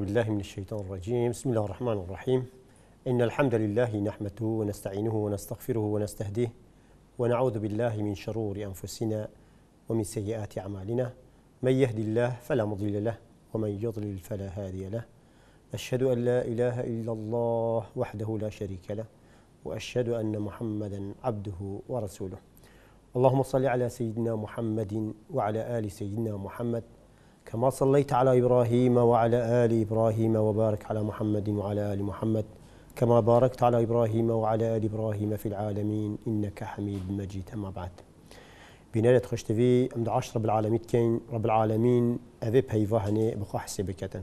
بالله من الشيطان الرجيم بسم الله الرحمن الرحيم إن الحمد لله نحمده ونستعينه ونستغفره ونستهديه ونعوذ بالله من شرور أنفسنا ومن سيئات أعمالنا من يهد الله فلا مضل له ومن يضلل فلا هادي له أشهد أن لا إله إلا الله وحده لا شريك له وأشهد أن محمدا عبده ورسوله اللهم صل على سيدنا محمد وعلى آل سيدنا محمد كما صليت على إبراهيم وعلى آل إبراهيم وبارك على محمد وعلى آل محمد كما باركت على إبراهيم وعلى آل إبراهيم في العالمين إنك حميد مجيد أما بعد بنالة خشتفي أمد عشر رب العالمين كين رب العالمين أذب هيفاهني بخو حسبكتن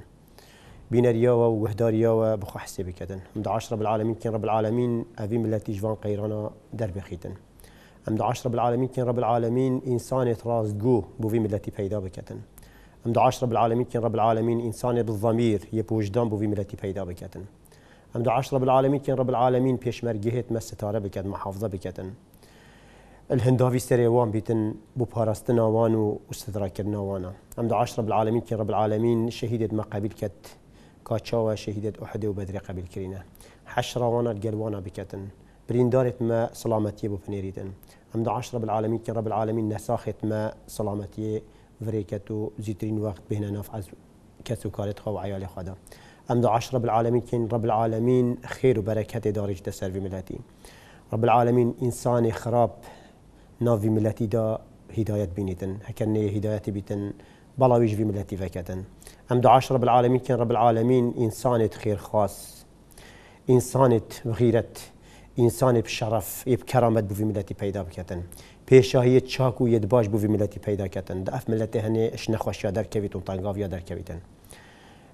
بنارياوا وهدارياوا بخو بكتن أمد عشر رب العالمين كين رب العالمين أذي ملاتي جوان قيرانا درب خيتن أمد عشر رب العالمين كين رب العالمين إنسان تراز جو بوفي ملاتي بيدا بكتن ئەم عاش رب العالمین کن رب العالمین ئینسانێ بضەمیر یە پۆژدان بۆ ویمەتی پەیدا بکەن ئەم عاش رب العالمین کن رب العالمین پێشمەرگەهێت مەستارە بکەن محافظە بکەن الهنداوی سەرێوان بیتن بۆ پاراستناوان و ئوستدراکردناوانە ئەم عاش رب العالمين کن رب العالمین شەهیدت مەقابل کرد کاچاوە شەهیدت ئوحدە و بەدرێ قبل کردینە وانا گەلوانە بکەن بريندارت ما سلامتي بو فنيريدن أم دعاش رب العالمين رب العالمين نساخت ما سلامتي فريكتو زيترين وقت بهنا نفع از كارت خو کارت خدا أمد عشر رب العالمين كين رب العالمين خير وبركة دارج دسر في ملتی رب العالمين انسان خراب ناوی ملتی دا هداية هدایت هكنا هداية بيتن بلا ويج في ملتی فكتن أمد عشر رب العالمين كين رب العالمين إنسان خير خاص إنسان غیرت انسان بشرف بكرامة بفي ملتي بيدا بكتن پێشایی چاک و یەت باش بوو میلەتی پیداکەن دە ئەف ملەتی هەنێ ش نەخۆشیا دەرکەویت و تانگاویا دەرکەویتن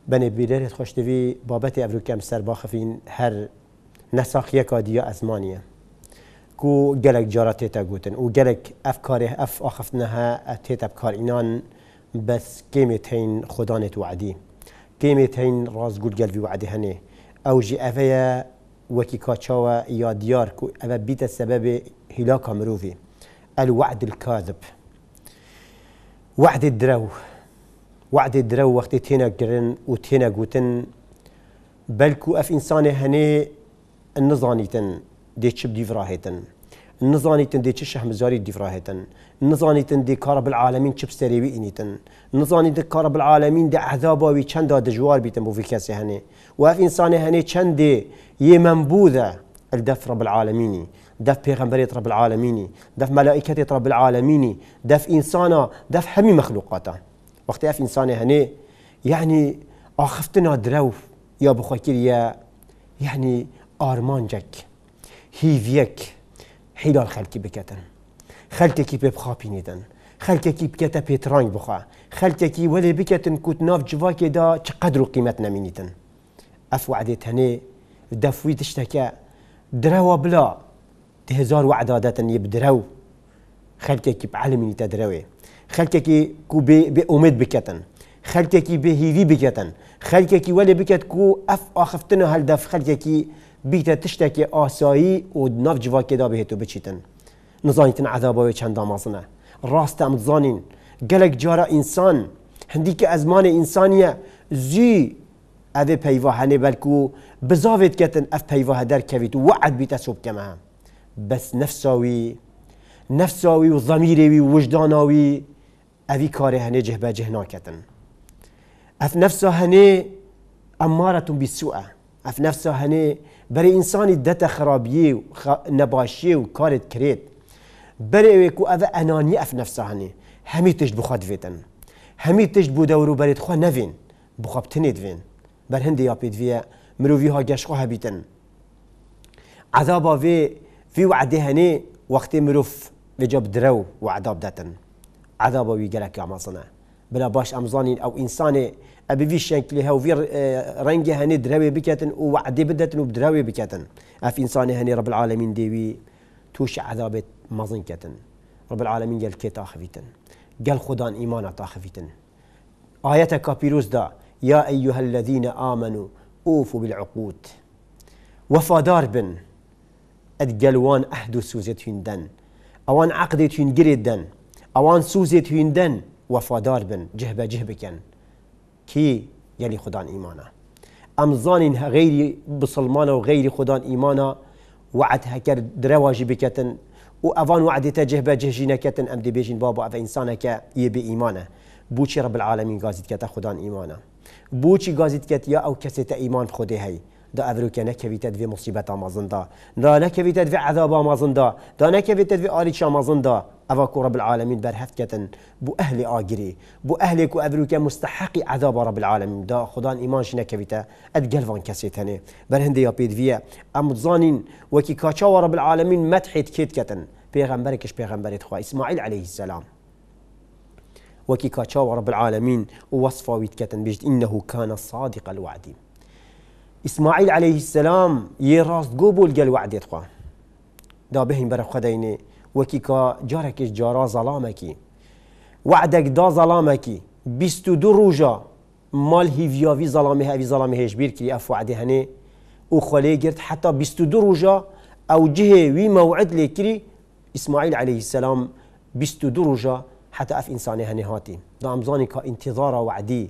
بەێ بیلێت خۆشتوی بابەتی ئەفروکەم سەر باخفین هەر نەساخیەکە دیە ئەزمانە و gelek cara tête gotin û gelek ev karê ev axiftinne he tête karînan bes kêmê teyn xdanê tu edî. Kêmê teyn razgul gelvî edî henê. Ew jî ev ye wekî kaçawa ya diyar ku ev bîte sebebê hîlaka mirovî. الوعد الكاذب وعد الدرو وعد الدرو وقت تينا قرن وتينا قوتن بلكو اف انسان هني النظانيتن دي تشب دي فراهيتن النظانيتن دي تشح مزاري دي فراهيتن النظانيتن دي كارب العالمين تشب سريوي انيتن نزانيتن كارب العالمين دي عذابا وي چند دجوار بيتن بوفي كاسي هني واف انسان هني چند يمنبوذة الدف رب العالمين دف پیغمبرت رب العالمين دف ملائكة رب العالمين دف انسانا دف حمي مخلوقاتا وقت اف انسان هني يعني آخفتنا دروف یا بخوکر یا یعنی بكتن هیویک كي خلکی بکتن خلکی كي بكتا بيترانج بخا بخوا كي ولي بكتن کووت ناف جوواکێدا دا قەدر قيمتنا قیمت اف وعدت هني هەنێ دەفوی تشتەکە بلا ده هزار وعدادة يبدرو خلكي بعلمي تدروي خلكي كو بي بأمد بكتن خلكي بهيري بكتن خلكي ولي بكت كو اف آخفتن اخفتنو هلدف خلكي بيتا تشتكي آسایی و ناف جوا کدا بهتو بچیتن نزانیتن عذابای چند دامازنه راست ام زانين گلک جارا انسان هندی که ازمان انسانية زي اوه پیوه هنه بلکو بزاوید کتن اف پیوه در کوید وعد بیتا صبح کمه بس نفساوي نفساوي وضميري ووجداناوي أبي كاري هني جهبا جهناكتن أف نفسا هني أمارة بسوء أف نفسا هني بري إنساني دتا خرابية نباشي وكارت كريت بري ويكو أفا أناني أف نفسا هني همي تجد بخاد فيتن همي تجد بو دورو بريت خوا نفين بخاب تنيد فين بر هندي يابيد فيها مروفيها ها بيتن عذابا في في وعده هني وقت مروف بجا درو وعذاب عذاب عذاب ويجلك يا مصنع بلا باش أمزانين او انسان ابي في شكل هاو في رنگ آه، هني دراوي بكاتن ووعد بدتن وبدراوي بكاتن اف انسان هني رب العالمين ديوي توش عذاب مزن كاتن رب العالمين قال كي تاخفيتن قال خدان ايمانا تاخفيتن آيات كابيروس دا يا أيها الذين آمنوا أوفوا بالعقود وفادار بن ئەدگەل وان ئەهد و أوان هویندەن ئەوان عقدێت أوان سوزيت هندن وفادار بن جهبەجه بکەن کی یعنی خوددان ئیمانە ئەم زانین غیری بسلمانە و غیری خوددان وعد هەکە درواجي بكتن و ئەوان وعدێتە جهبەجهژی ام ئەم بيجين بابا بۆ إنسانا ئینسانەکە یە بە ئیمانە بۆچی ڕە بالعاالمین گازیتکەتە خوددان ئیمانە بۆچی گازیتکەت یا ئەو کەسێتە ئیمان خودێ دا افروکه نکویت في مصیبت آمازن دا دا في عذاب آمازن دا دا في آريتشا آلیچ آمازن دا رب العالمين برهفت كتن بو اهل اجري بو اهلك وابروك مستحق عذاب رب العالمين دا خدان ايمان شنا كبيتا اد قلبان كسيتني بل هندي يا بيد فيا ام ظانين وكي كاچا رب العالمين مدحت كيت كتن پیغمبركش پیغمبرت خو اسماعيل عليه السلام وكي كاچا رب العالمين ووصفه ويتكتن بجد انه كان صادق الوعدين اسماعيل عليه السلام يراس قبول قال وعدي گل دا بهن برا خديني وكيكا جارك جارا ظلامكي وعدك دا ظلامكي بيستو دو روجا مال في ظلامها في ظلامها هيش بيركي اف وعدي هني وخلي خلي قرت حتى بستو دو روجا او جهه وي موعد لكري اسماعيل عليه السلام بستو دو روجا حتى اف انسان هني هاتي دا امزاني كا انتظار وعدي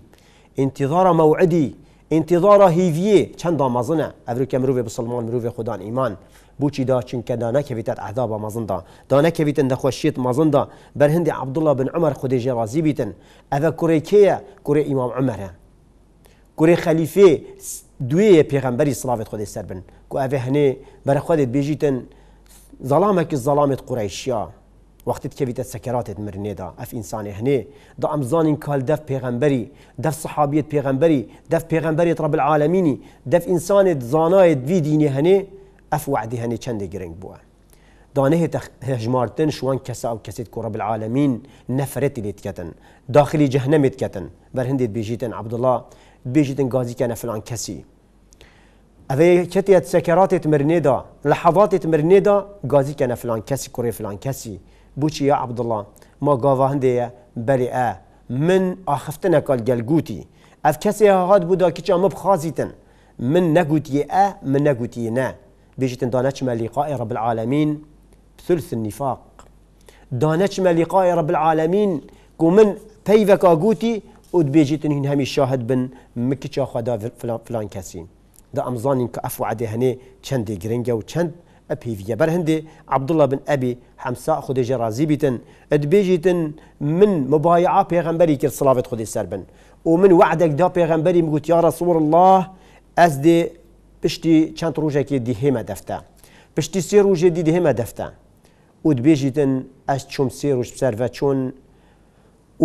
انتظار موعدي انتظار هیویه چند آمازنه افرو که مروه بسلمان مروه خدا، ایمان چی دا چون که دانه که بیتت عذاب آمازن دا دانه که بیتن دخوشیت مازن دا بر هند عبدالله بن عمر خود جرازی بیتن اوه کره که؟ کره امام عمره کره خلیفه دویه پیغمبری صلافت خود سر بن که اوه هنه بر خودت بیجیتن که ظلامت ها، وقت که ویت سکراتت مرنه دا اف انسان هنه دا امزان کال دف پیغمبری دف صحابیت پیغمبری دف پیغمبری رب العالمين دف انسان زانایت وی دینی هنه اف وعدی هنه چند گرنگ بوه دانه هجمارتن شوان کسا او کسید که رب العالمين نفرت لیت کتن داخلی جهنمت کتن بر بيجيتن عبد الله بيجيتن غازي کنه فلان کسی اوه كتيت سكرات مرنه لحظات لحظاتت غازي دا فلان کسی کره فلان کسی بوچی یا الله ما گاوا هنده بری ا اه. من آخفتن اکال گلگوتی اف کسی هاد بودا که چا مب من نگوتی ا اه، من نگوتی نه بيجت دانتشما لقاء رب العالمين ثلث النفاق دانتشما لقاء رب العالمين كومن بيفك أقوتي ود بيجت هن همي شاهد بن مكتشا خدا فلان, فلان كاسين دا أمزانين كأفو عدي هني چند جرينجا و چند أبيفيا برهندي عبد الله بن أبي حمساء خدي جرازي بيتن ادبيجيتن من مبايعة بيغمبري كير صلاة خدي سربن ومن وعدك دا بيغمبري مقول يا رسول الله أزدي بشتي چند روجه كي دي هما دفتا بشتي سي روجه دي دي هما دفتا ودبيجيتن أز چوم سي روج بسر و چون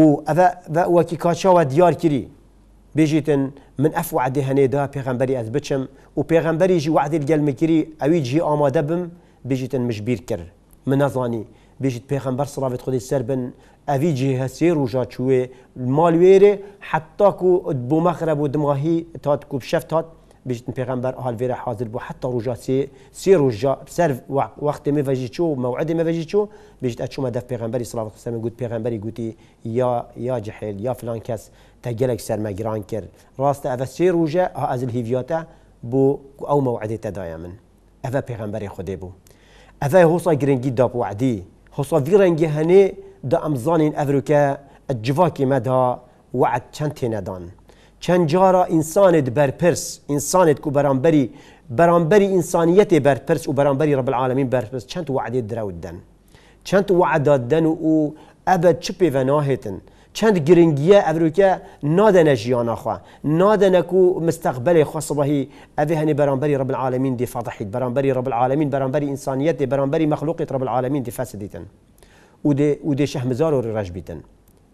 و أفا وكي كاشا وديار كيري بيجيتن من أفوع دهني هنيدا بيغمبري أثبتشم وبيغمبري جي وعد الجل مكري الجلمكري اوي جي اماده بم بيجيتن مجبير كر من أظاني بيجيت بيغمبر صلافة خدي السربن اوي جي هسي روجا چوي المالويري حتى كو دبو مخرب ودماهي تات كوب شفت بيجت پیغمبر حال آه، ویره حاضر بو حتى روجا سي سي رجا سر وقت ما وجی موعد می وجی چو بيجت اچو مدف پیغمبری صلى الله علیه و يا يا جحيل يا یا یا جهل یا فلان کس تگلک سر مگران کر راست اف سی روجا از آه، الهيفيوتا بو او موعد تا من افا پیغمبری خود بو اف هوسا جرينجي داب وعدی هوسا ویرنگی هاني دا امزانين افريكا الجفاكي مدها وعد چند ندان چند جارا انسانت برپرس انسانت کو برانبری برانبری انسانیت برپرس و برانبری رب العالمین برپرس چند وعده دن چند وعده دن و او ابد چپی و ناهتن چند گرنگیه اولو نادن نادنه جیانا خواه نادن کو مستقبل خاص بهی اوه هنی برانبری رب العالمین دی فضحید برانبری رب العالمین برانبری انسانیت برانبری مخلوقیت رب العالمین دی فسدیتن و دی, و دی شهمزار و رجبیتن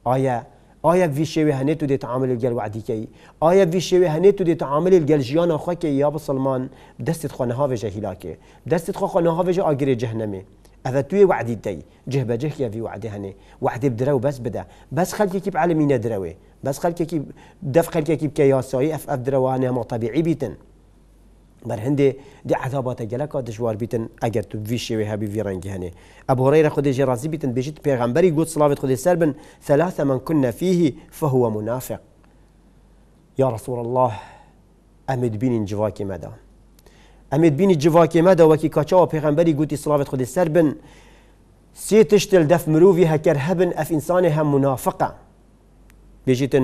آیا آیا وی شوی هنه تو دی تعامل الجل وعدی کی آیا وی شوی هنه تو دی تعامل گل جیان خو کی یا بسلمان دستت خو نه هاوجه هلاکه دستت خو خو نه هاوجه اگر جهنمه اذا توی وعدي دی جه بجه يا في وعدي هني وعدي بدرو بس بدا بس خلك كيب بعلمی دروي بس خلك كيب دف خلك کی كياساي اف اف دروانه ما طبیعی بيتن بر هندی دی عذابات جلکا دشوار بیتن اگر تو في شوي هبی في هنی ابو هريره خود جرازی بیتن بيتن پیغمبری گود گوت صلوات خود بن ثلاثه من کن فیه فهو منافق یا رسول الله امید بین جواکی مدا امید بین جواکی مدا کچا و پیغمبری گود صلوات خود سر بن سي تشتل دف مروفي هکر هبن اف انسان هم منافقه و بيجتن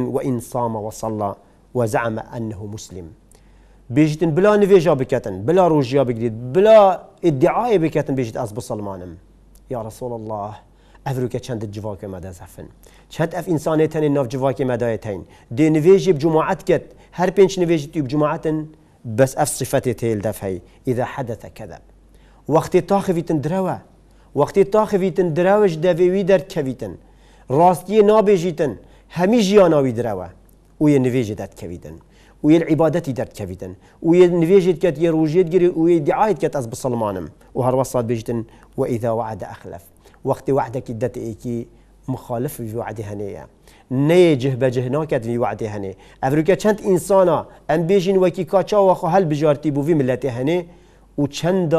و صلا و زعم انه مسلم بيجتن بلا نفيجا بكتن بلا روجيا بكتن بلا ادعاء بكتن بيجت از بسلمانم يا رسول الله افريكا چند جواك مدا زفن چند اف انسان تاني ناف جواك مدا تين دي نفيجي بجماعت كت هر بينش نفيجي تي بجماعتن بس اف صفتي تيل دفعي اذا حدث كذا وقت تاخفيتن دروا وقت تاخفيتن دراوش دفي وي در كويتن راستي نابيجيتن همي جيانا ويدروا ويا وي نفيجي دات كويتن ويا العبادتي درت كفيتن ويا نفيجت كات يروجيت جري ويا دعايت كات أصب صلمانم وهروصات بيجتن وإذا وعد أخلف وقت وعدك دت إيكي مخالف في وعد هنيه نه جه بجه کد في وعده هني افريكا چند انسانا ام بيجين وكي کاچا وخو هل بجارتي بووی ملت هنه و چند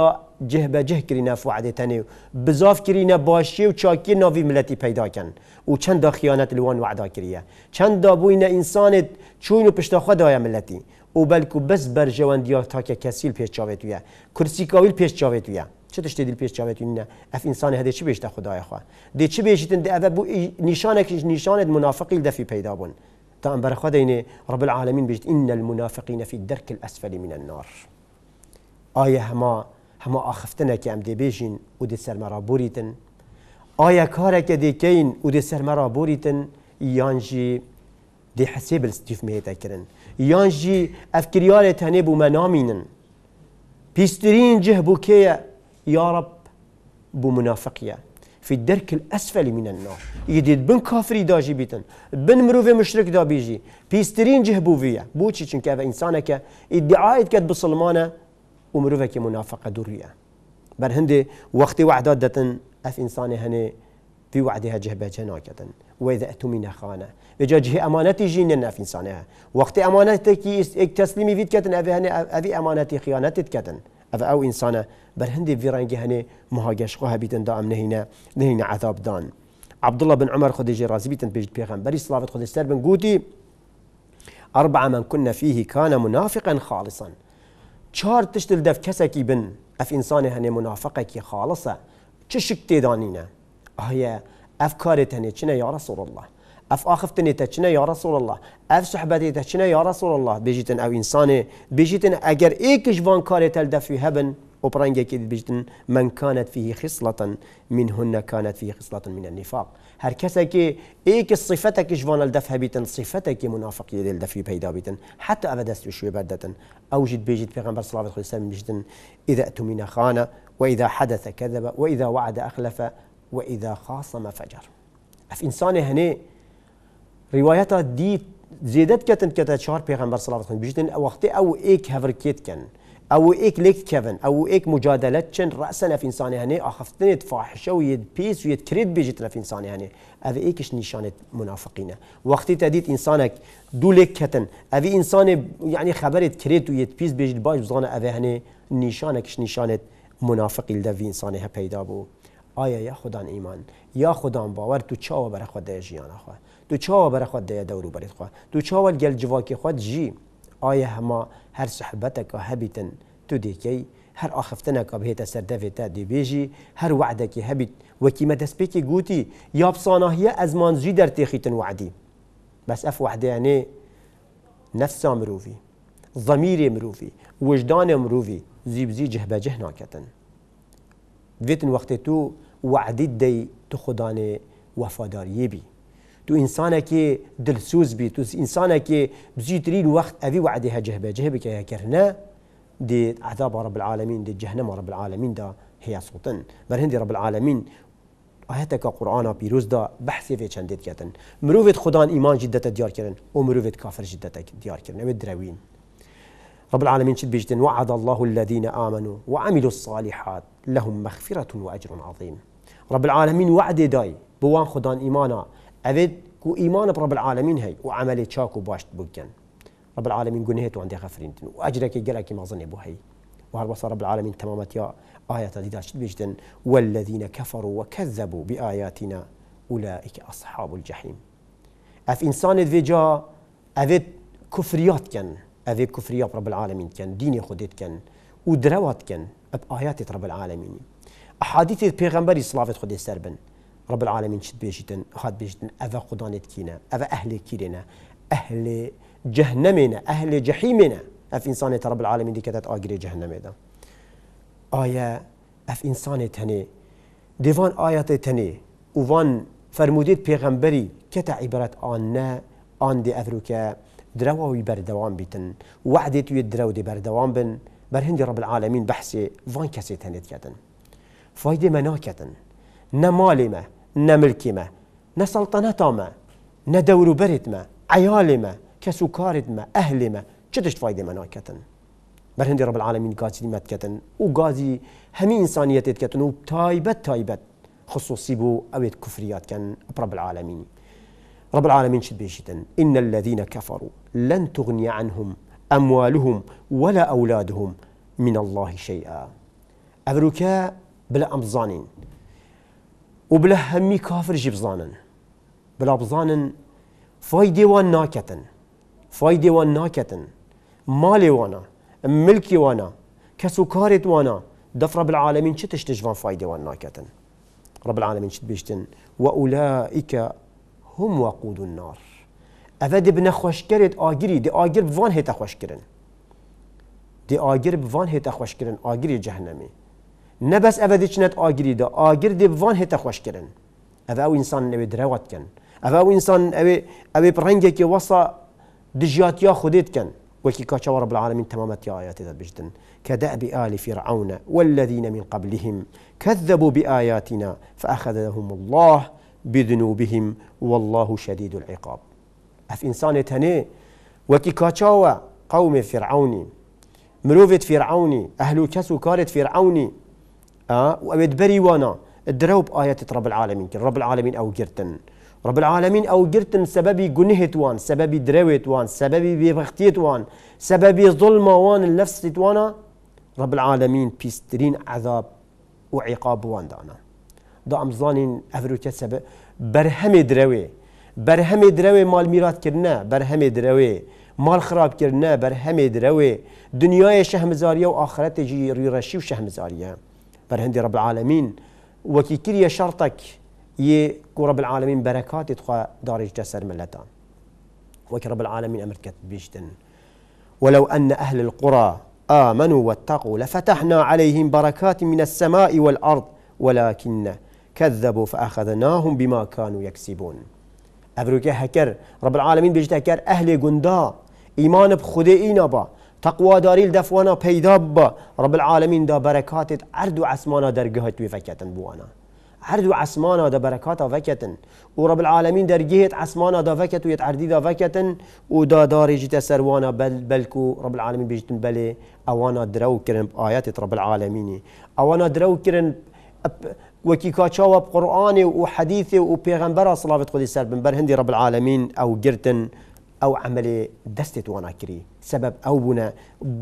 جه به جه کرینا فوعده تنه بزاف باشی و چاکی ناوی ملتی پیدا کن او چند دا خیانت لوان وعدا کریه چند دا نه انسان چون و پشتا خود آیا ملتی او بلکو بس بر دیار تا که کسیل پیش چاوه تویه کرسی کاویل پیش چاوه تویه چه تشتی دل پیش چاوه تویه اف انسان هده چی بیشتا خدای خواه دی چی بیشتن دی بو نشانک نشانت منافقی دفی پیدا بون تا انبر خود اینه رب العالمین بیشت این المنافقین فی الدرک الاسفل من النار آیه ما هما هەمە ئاخفتنێکی ئەم دێبێژین و دی سەرمەرابوریتن ئایا کارێکە دیکەین و دی سەرمەرابوریتن یانجی دی حسێ بستیفمێتەکردن یانجی ئەفکریارێت هەنێ بو مەنامینن پیسترین جه بو بووکەیە یارب بو منافقیە في الدرك الأسفل من النار يديد بن كافري داجي بيتن بن مروف مشرك دا بيجي بيسترين جهبوفية بوشي چنك هذا إنسانك ادعايت كد بسلمانه و مرۆڤێکی منافقە دووڕە بەر هەندێ وەختی وعدا دەتن ئەف ئینسانی هني في وعدها جهبة جناكتن وإذا أتو من خانة إجا جه أمانتي جين ناف إنسانها وقت أمانتك تسليمي فيت كتن أبي هني أبي أمانتي خيانتك كتن أبي أو إنسانة بر هندي فيرانجي هني مهاجش خوها بيتن دائم نهينا نهينا عذاب دان عبد الله بن عمر خديجة رازي بيتن بيجت بيغمبري صلاة خديجة بن قوتي أربعة من كنا فيه كان منافقا خالصا چار تشت دف کسکی بن اف انسان هنه منافقه کی خالصه چه شک تیدانینه آیا اف کاری تنه چنه یا رسول الله اف آخف تنه يا یا رسول الله اف صحبتی تچنه یا رسول الله بیجیتن او انسانه بیجیتن اگر ایکش وان کاری تل دفی هبن وبرانجا كي بجدن من كانت فيه خصلة منهن كانت فيه خصلة من النفاق هەر کەسێکی صفتك سیفەتێکی ژوانە دەفە بیتن منافق منافقی دل دفی پیدا بیتن حتا ئەە دەست و شوێ بەردەتن ئەو ژیت بێژیت پێغمبەر سلااوت خۆی اذا میشتن ئیدا خانه و وإذا حدث كذب وإذا وعد أخلف وإذا خاصم فجر أف إنسان هني روايات دي زيدت كتن كتا شهر بيغمبر صلى الله عليه وسلم بجتن وقت أو إيك هفركيت كان او ايك ليك كيفن او ايك مجادلات شن راسنا في انسان هني اخفتني فاحشه ويد بيس ويد كريد بيجتنا في انسان هني اف ايكش نشانه منافقين وقت تديت انسانك دولك كتن اف انسان يعني خبرت كريد ويد بيس بيجت باج بزغنا اف هني نشانكش نشانه منافقی في انسان ها پیدا بو آیا یا خودان ایمان یا خودان باور تو چاو بر خود ده جیان خوا تو چاو بر خود ده دورو برید خو تو چاو گل جواکی خود جی آیا هما صحبتك هەر سحبەتێکە هەبیتن تو دیکەی هەر ئاخفتنەکە بهێتە سەردەفێتە دیبێژی هەر وعدەکی هەبیت وەکیمە دەستپێکی گوتی یابساناهیە تيخيتن وعدي بس اف ئەف نفسا مروفي مرۆڤی مروفي مرۆڤی مروفي مرۆڤی زي جهبەجه جهناكتن بێتن وەختێ تو وعدیت دي تخداني وفادار يبي تو دل سوز بي تو انسانك بزيترين وقت أبي ها جهبة جهبة كي كرنا دي عذاب رب العالمين دي جهنم رب العالمين دا هي صوتن برهندي رب العالمين آياتك قرآن بيروز دا بحثي في چندت كتن مروفت ایمان إيمان دیار کردن و ومروفت كافر جدت دیار کردن أمد دراوين رب العالمين شد بيجتن وعد الله الذين آمنوا وعملوا الصالحات لهم مغفرة وأجر عظيم رب العالمين وعد داي بوان خدان إيمانا اوید كو إيمان برب العالمين هاي وعمل تشاكو چاک و باشت رب العالمين قلنا هيتو عندي غفرين واجرك قالك ما ظن بو هي وهربص رب العالمين تمامت يا آية شد بجدن والذين كفروا وكذبوا بآياتنا أولئك أصحاب الجحيم أف إنسان جا أفيت كفريات كان أفيت كفريات رب العالمين كان ديني خديت كان ودروات كان بآيات رب العالمين أحاديث البيغمبري صلافة خدي سربن رب العالمين شد بيجتن خاد بيجتن أذا قدانت كينا أذا أهل كيرنا أهل جهنمنا أهل جحيمنا أف إنسانة رب العالمين دي كتات آجري جهنم إذا آية أف إنسانة تني ديفان آية تني وفان فرموديت بيغمبري كتا عبارة آنا آن دي أفروكا ويبر دوام بيتن وعدت يدراو دي بردوام بن برهندي رب العالمين بحثي فان كسي هنيت كتن فايدة مناكتن نمالي نمالمه نملكيما ملکی ما نه سلطنت ما نه دور فايدة ما عیال ما ما اهل ما من آکتن بر رب العالمين گازی مت کتن او همي همین انسانیتت کتن و خصوصي بو أو كفريات كان رب العالمين رب العالمين شد بيشتن إن الذين كفروا لن تغني عنهم أموالهم ولا أولادهم من الله شيئا أبروكا بلا أمزانين وبلا همي كافر جيب زانن بلا بزانن فايدة وان ناكتن فايدة وان ناكتن مالي وانا ملكي وانا كسوكارت وانا دف رب العالمين شتش تجفان فايدة وان ناكتن رب العالمين شت بيشتن وأولئك هم وقود النار أفد بنا خوشكرت آجري دي آجر بفان هيتا كرن دي آجر بفان هيتا كرن آجري جهنمي نبس اوه دی چنت ده دا آگر بوان هتا خوش كرن اوه او انسان نبي دروت كن اوه او انسان أبي أبي پرنگه که وصا يا خديت كن وكي كاتشوا رب العالمين يا آيات بجدن كدأب آل فرعون والذين من قبلهم كذبوا بآياتنا فأخذهم الله بذنوبهم والله شديد العقاب أف إنسان تاني وكي كاتشوا قوم فرعوني مروفة فرعوني أهل كسو كارت فرعوني وأبد بري وانا دروب آيات رب العالمين رب العالمين أو جرتن رب العالمين أو جرتن سببي جنهت وان سببي درويت وان سببي ببختيت وان سببي ظلم وان النفس توانا رب العالمين بيسترين عذاب وعقاب وان دانا دا أمزانين أفروكا سبب برهم دروي برهم دروي مال ميرات كرنا برهم دروي مال خراب كرنا برهم دروي دنياي شهمزارية وآخرتي جي ريرشي وشهمزارية برهندي رب العالمين وكي كريا شرطك يه رب العالمين بركات تخوا دارج جسر ملتان وكي رب العالمين أمركت بيشتن ولو أن أهل القرى آمنوا واتقوا لفتحنا عليهم بركات من السماء والأرض ولكن كذبوا فأخذناهم بما كانوا يكسبون أبروك هكر رب العالمين بيجت هكر أهل جندا إيمان بخدي إينا با داريل دفوانا پیدا با رب العالمين دا برکاتت اردو عسمانا درگهت توی فكتن بوانا اردو عسمانا دا برکاتا فکتن و رب العالمین درگهت عسمانا دا فکت و یت دا فكتن و دا سروانا بل بلكو رب العالمين بجتن بلي اوانا درو کرن آیات رب العالمين اوانا درو کرن وكي كاتشاوا بقرآن وحديث وبيغمبر صلاة خدي سربن بر هندي رب العالمين أو جرتن او ئەو دستت وانا كري سبب ئەو بوونە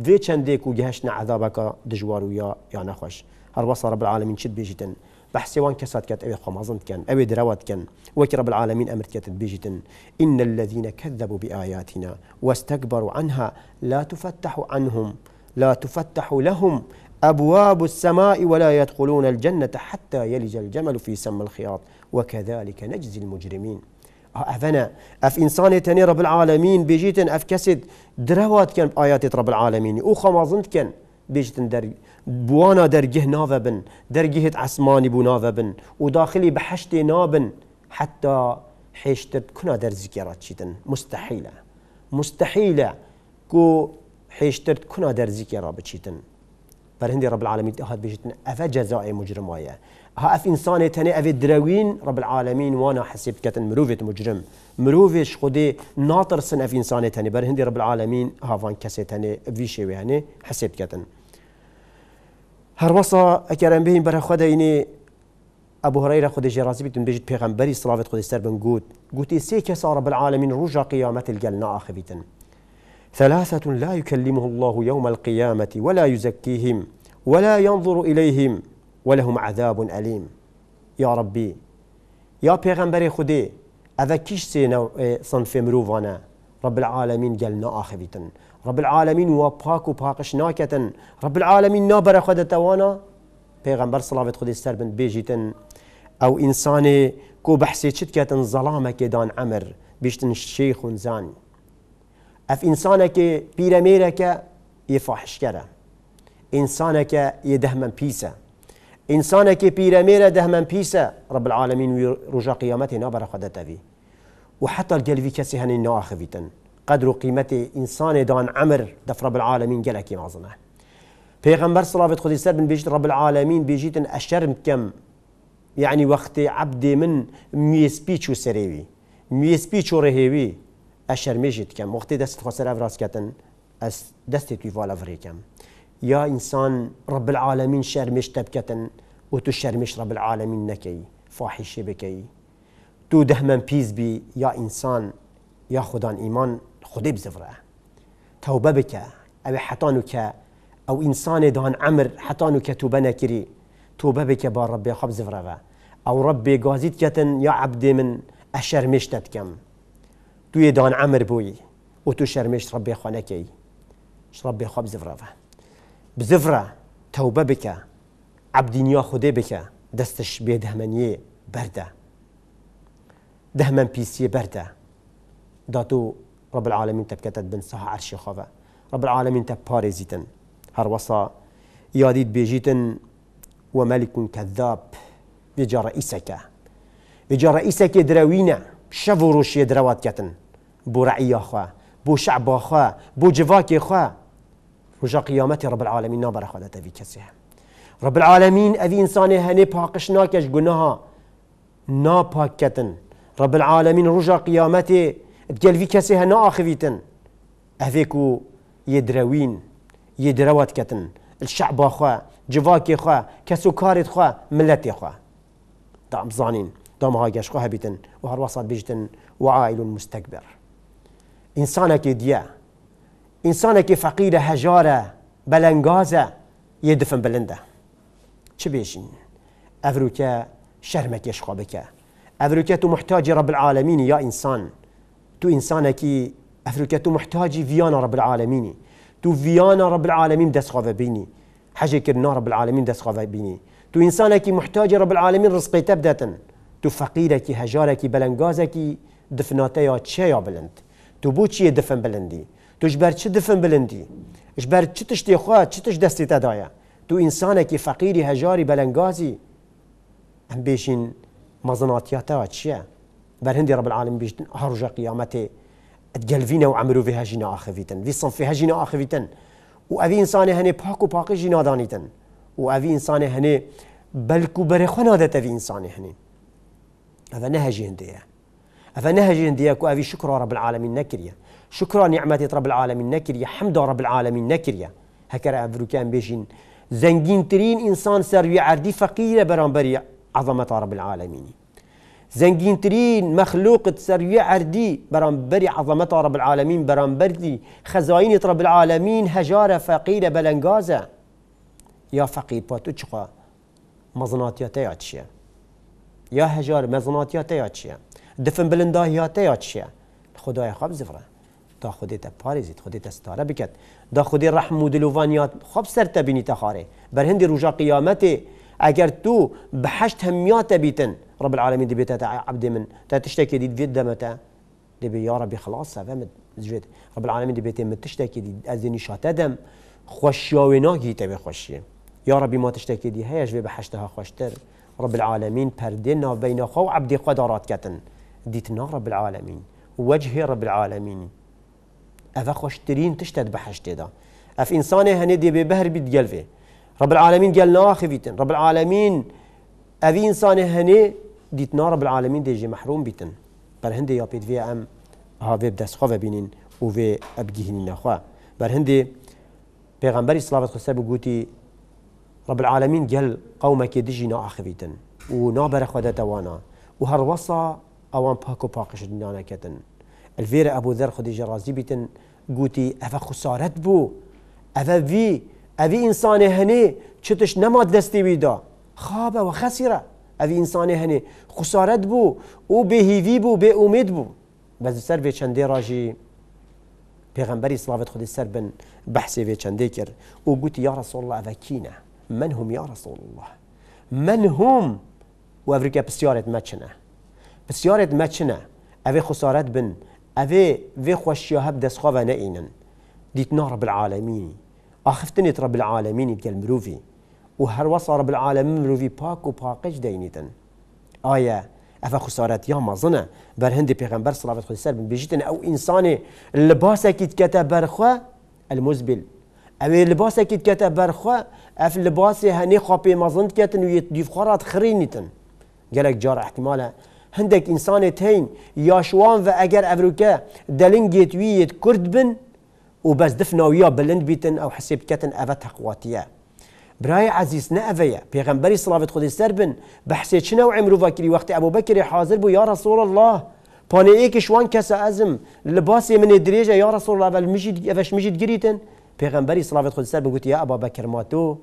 بێ چەندێک و گەهشتە عذابەکە دژوار و رب العالمين شد بيجتن بحسي وان كسات كات بەحسێوان خمازنت كان ئەوێ دروات كان دراواتکەن رب العالمين امرت كات بيجتن إن الذين كذبوا بآياتنا واستكبروا عنها لا تفتح عنهم لا تفتح لهم أبواب السماء ولا يدخلون الجنة حتى يلج الجمل في سم الخياط وكذلك نجزي المجرمين أفنا أف إنسان تاني رب العالمين بيجيتن أف كسد دروات كان بآيات رب العالمين أو خمازنت كان بيجتن در بوانا درجه ناذبن درجه عسماني بو نافبن وداخلي بحشتي نابن حتى حيشتر كنا در ذكرات شيتن مستحيلة مستحيلة كو حيشتر كنا در ذكرات بشيتن برهندي رب العالمين هاد بيجتن أفا جزائي مجرمايا ها اف انسان تنه اف دروين رب العالمين وانا حسب كتن مروفت مجرم مروفة خودی ناطر سن اف انسان تنه بر هندي رب العالمين هاوان كسي تنه ویشه ویانه حسب كتن هر وصا اكرم بهین بر خود اینه ابو هريره خود جرازي بتم بيجت پیغمبري صلوات خود سر بن گوت گوتي سي كسا رب العالمين رجا قيامت الجل بيتن ثلاثه لا يكلمه الله يوم القيامه ولا يزكيهم ولا ينظر اليهم ولهم عذاب أليم يا ربي يا پیغمبر خودی اذا كيش سی نوع اه، صنف مروفانا رب العالمين قال نا رب العالمين و پاک ناكتن رب العالمين نابر بر خود توانا پیغمبر صلوات خودی سر بند او انسان كو بحسي چت ظلامه كدان دان عمر بيشتن شیخ زان اف إنسانك که پیرمیره که یه فاحشگره بيسا ئینسانێکی پیرەمێرە دەهمەن پیسە رب العالمین وی ڕژە نابر خدا خەدەتەوی و حتا گەلوی کەسی هەنین ناخەویتن قدر و قیمەتی ئینسانی دان ئەمر دەفرە بالعالمین گەلکی مازنە پیغمبر صلوات خودی سر بن بێژیت رب العالمین بیجت ئەشەرم کم یعنی وقت عبد من میسپی و سەرێوی میسپی و میجت کم وقت دست دەست خۆسەر ئەڤڕاستکەتن ئەس دست توی والاڤڕێکەم. يا إنسان رب العالمين شرمش تبكة وتو شرمش رب العالمين نكي فاحشة بكي تو دهمن بيز بي يا إنسان يا خدان إيمان خدي بزفرة توبة بك أو حتانك أو إنسان دهان عمر حتانك توبة نكري توبة بك بار ربي خب زفرة أو ربي قازيت كتن يا عبد من أشرمش تبكم تو يدان عمر بوي وتو شرمش ربي خانكي ربي خب زفرة بزفرة توبة بك عبدینیا خودێ بکە دەستش بێ دەمەنیێ بردة دەمەن بيسي بردة داتو رب العالمين تبكتت بن صح عەرشی خۆڤە رب العالمین تە پارێزیتن هەروەسا وملك كذاب وەمەلیکون کەذاب بێجا ڕئیسەکە بێجا ڕئیسەکێ درەوینە شەڤ بو رعي درەواتکەتن بو شعب بۆ بو جفاك جواکێخوا رجا قيامتي رب العالمين نابر خدا اوی كسيها هم رب العالمین اوی انسان هنه پاکش ناکش نا باكتن رب العالمين رجا قيامتي اتگل في كسيها نا آخفيتن أذيكو يدروين يدروات كتن الشعب خوا جواکی خوا کسو کارت خوا ملت خوا دام زانين دام هاگش خوا هبیتن و هر وسط بیجتن وعائل مستکبر انسانك ديا انسانك فقير هجاره بلنگازه یه دفن بلنده چه بیشین؟ افروکه شرمکش خوابه که افروکه تو محتاج رب العالمین یا انسان تو انسانکی افروکه تو محتاج ویان رب العالمینی تو ویان رب العالمین دست خوابه بینی حاجه کرنا رب العالمین دست خوابه بینی تو انسانکی محتاج رب العالمین رزقی تبدتن تو فقیرکی هجارکی بلنگازکی دفناته یا چه یا بلند تو بو چیه دفن بلندی تجبر بر چه دفن بلندی اش چه تشتی خواه چه تش دستی تدایا تو انسانه که فقیری هجاری بلنگازی ام بیشین مزناتیاتا چیه بر هندی رب العالم بیشتن هرژا جا قیامته و عمرو في هجينا آخفيتن في صنف هجينا آخفيتن أبي إنسان هني باكو باقي جينا دانيتن وأبي إنسان هني بلكو برخونا ذات أبي إنسان هني أفا نهجي هندية أفا نهجي هندية كو أبي شكر رب العالمين نكريا شكرا نعمت رب العالمين نكريا حمد رب العالمین نکریه هکر افروکان بيجين زنجين ترين انسان سروی عردی فقيرة برانبری عظمة رب العالمين زنجين ترين مخلوق سروی عردی برانبری عظمة رب العالمين برانبری خزائن رب العالمين هجارة فقيرة بلنگازه يا فقير پاتو چخوا يا تياتشيا يا هجار مزناتیاته یا چیه دفن بلنداهیاته یا چیه خدای خواب تا خودی تا تا خودی تا ستاره بکت دا خودی رحم و دلوانیات خوب سر تبینی خاره بر هندی روژا قیامته اگر تو بحشت همیات بیتن رب العالمین دی بیتا عبد من تا تشتکی دید وید دمتا دی بی یا ربی خلاص فهمت زجد رب العالمین دی بیتا من تشتکی دید از نشات دم خوشیاوینا ناگی به خوشی یا ربی ما تشتکی دی هیش به بحشتها خوشتر رب العالمين پرده بين خو عبدی قدرات کتن كتن ديتنا رب العالمين وجه رب العالمين ئەە خۆشترین تشتد بە دا اف انسان هني دي ببهر بیت گەلێ رب قال ناخي ناخیتن رب العالمین ئەوی ئینسانێ هەنێ دیتنا رب العالمين العالمین دێژێ مەحروم بیتن بەر هەندێ یا پێت وێ ئەم هاوێ دەستخوا ببینین و وێ ئەبگیهینی نەخوا هندي هەندێ پێغمبەری سلاوت خسە بگوتی رب العالمین گەل قومەکێ دژی ناخویتن و نابەرە خودەتەوانە و هەروەسا اوان پاک و پاقش دنیانەکەتن الفێرە ئەبوو دەر خودی ژێ ڕازی بیتن گوتی اوه خسارت بو اوه وی اوی انسان هنی، چتش نماد دستی بیدا خواب و خسیره اوی انسان هنی، خسارت بو او به هیوی بو به امید بو بز سر به چنده راجی پیغمبری صلوات خود سر بن بحثی به چنده کرد او گوتی یا رسول الله اوه کینه من هم یا رسول الله من هم و افریقا بسیارت مچنه بسیارت مچنه اوه خسارت بن اوي في خوشيا هب دسخا ونئينن ديتنا رب العالمين اخفتني رب العالمين ديال مروفي وهر وصا رب العالمين مروفي باك وباقج دينيتن آية أفا خسارات يا مازنا بر هندي پیغمبر صلاة الله عليه وسلم بيجتن أو إنسان لباسك كتا برخوا المزبل أو لباسك كتا برخوا أف لباسي هني خابي مازنت كتن ويديف خرات خرينتن قالك جار احتمالا هندك انسان تين شوان و اگر افروكا دلينجيت ويت كرد بن وبس ويا بلند بيتن او حسب كتن افا تقواتيه براي عزيز نأفيا بيغمبري صلاة خدي سربن بحسيت شنو عمرو فاكري وقت أبو بكر حاضر بو يا رسول الله باني ايك شوان كسا أزم لباسي من الدريجة يا رسول الله فاش مجد قريتن بيغمبري صلاة خدي سربن قلت يا ابو بكر ماتو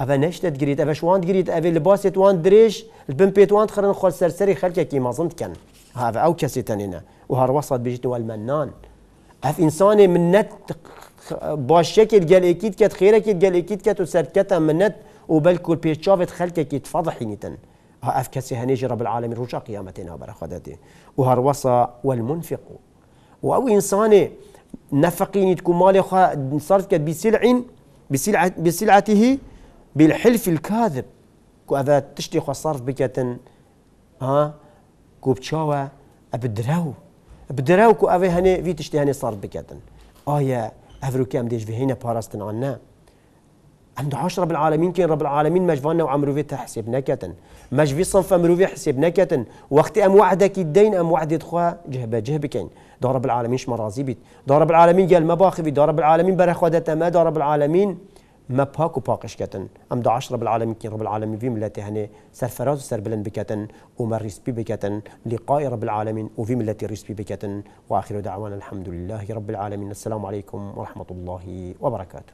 اوه نشت نەشتەتگریت اوه شواندگریت ئەێ اوه باسێت وان درێژ بم پێتوان خرن خوال خۆل سەرسەری خەرکێکی مەزم بکەن اوه او کسی تنینه و هر وسط اف انسان منت باش شکل گل اکید کت گەلێکیت کەت گل اکید کت و سەرکەتە منت و بلکل بەلکوور پێچاوێت خەلکێکیت فەضحینیتن اف کسی هنیجی رب العالمی روشا ڕژا برا خودتی و هەروەسە وەلمونفق و او انسان نفقی نیت و خواه صرف کت بسلع بسلعته بالحلف الكاذب كو اذا تشتي صرف بكتن ها كو بتشاوى أبدراو أبدراو كأذا هني في تشتي هني صرف بكتن ايا أفريقيا أم ديش بهينا بارستن عنا عند عاش رب العالمين كين رب العالمين مجفانا وعمرو في تحسب نكتن في صنف أمرو في حسب نكتن وقت أم وعدك الدين أم وعد خوا جهبة جهب دار رب العالمين شمرازي بيت دار رب العالمين قال ما باخي دار رب العالمين برخوا ما دار رب العالمين ما باكو باقش كتن ام دو عشرة بالعالمين كين رب العالمين في ملاتي هني سر فراز سر بلن بكتن وما ريسبي بكتن لقاء رب العالمين وفي ملاتي ريسبي بكتن واخر دعوانا الحمد لله رب العالمين السلام عليكم ورحمه الله وبركاته